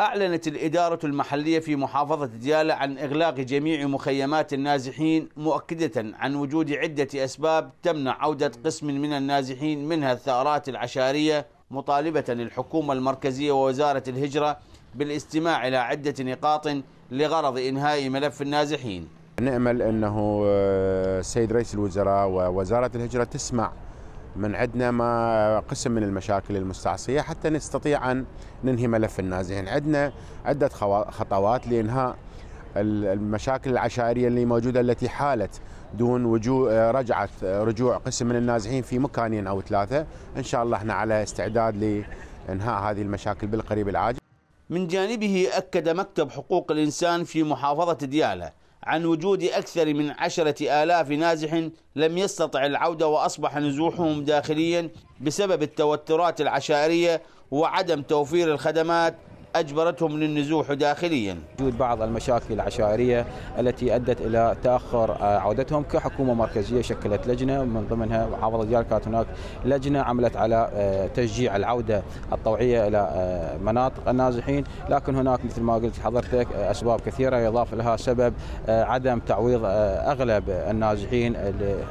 أعلنت الإدارة المحلية في محافظة ديالى عن إغلاق جميع مخيمات النازحين مؤكدة عن وجود عدة أسباب تمنع عودة قسم من النازحين منها الثأرات العشارية مطالبة الحكومة المركزية ووزارة الهجرة بالاستماع إلى عدة نقاط لغرض إنهاء ملف النازحين نأمل أنه السيد آه، رئيس الوزراء ووزارة الهجرة تسمع من عندنا ما قسم من المشاكل المستعصية حتى نستطيع أن ننهي ملف النازحين يعني عندنا عدة خطوات لإنهاء المشاكل العشائرية اللي موجودة التي حالت دون وجوه رجعة رجوع قسم من النازحين في مكانين أو ثلاثة إن شاء الله احنا على استعداد لإنهاء هذه المشاكل بالقريب العاجل من جانبه أكد مكتب حقوق الإنسان في محافظة دياله عن وجود أكثر من عشرة آلاف نازح لم يستطع العودة وأصبح نزوحهم داخليا بسبب التوترات العشائرية وعدم توفير الخدمات أجبرتهم للنزوح داخليا وجود بعض المشاكل العشائرية التي أدت إلى تأخر آه، عودتهم كحكومة مركزية شكلت لجنة من ضمنها محافظة ديار كانت هناك لجنة عملت على آه، تشجيع العودة الطوعية إلى آه، مناطق النازحين لكن هناك مثل ما قلت حضرتك أسباب كثيرة يضاف لها سبب عدم تعويض أغلب النازحين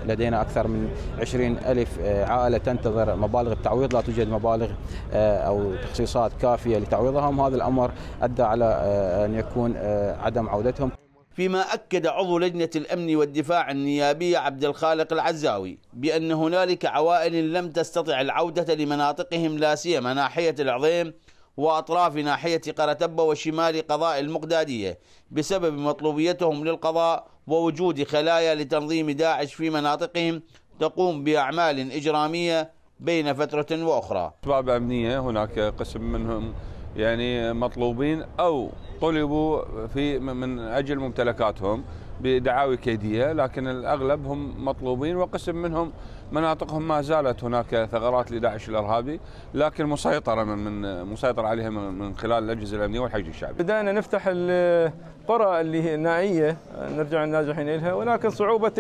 لدينا أكثر من 20 ألف عائلة تنتظر مبالغ التعويض لا توجد مبالغ أو تخصيصات كافية لتعويضهم وهذا الأمر أدى على آه، أن يكون آه، عدم عودتهم فيما أكد عضو لجنة الأمن والدفاع النيابية عبد الخالق العزاوي بأن هنالك عوائل لم تستطع العودة لمناطقهم لا سيما ناحية العظيم وأطراف ناحية قرتبة وشمال قضاء المقدادية بسبب مطلوبيتهم للقضاء ووجود خلايا لتنظيم داعش في مناطقهم تقوم بأعمال إجرامية بين فترة وأخرى أسباب أمنية هناك قسم منهم يعني مطلوبين أو طلبوا في من أجل ممتلكاتهم بدعاوي كيدية لكن الأغلب هم مطلوبين وقسم منهم مناطقهم ما زالت هناك ثغرات لداعش الإرهابي لكن مسيطرة من, من مسيطر عليها من, خلال الأجهزة الأمنية والحج الشعبي بدأنا نفتح القرى اللي هي نائيه نرجع الناجحين اليها ولكن صعوبة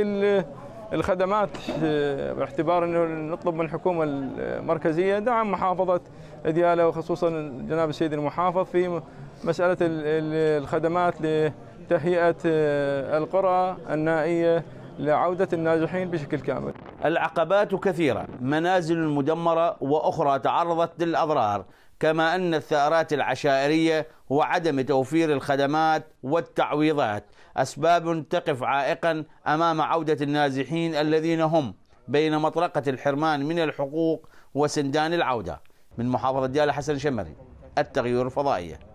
الخدمات آه، باعتبار انه نطلب من الحكومه المركزيه دعم محافظه دياله وخصوصا جناب السيد المحافظ في مساله الخدمات لتهيئه آه، القرى النائيه لعودة النازحين بشكل كامل العقبات كثيرة منازل مدمرة وأخرى تعرضت للأضرار كما أن الثأرات العشائرية وعدم توفير الخدمات والتعويضات أسباب تقف عائقا أمام عودة النازحين الذين هم بين مطرقة الحرمان من الحقوق وسندان العودة من محافظة ديالى حسن شمري التغيير الفضائية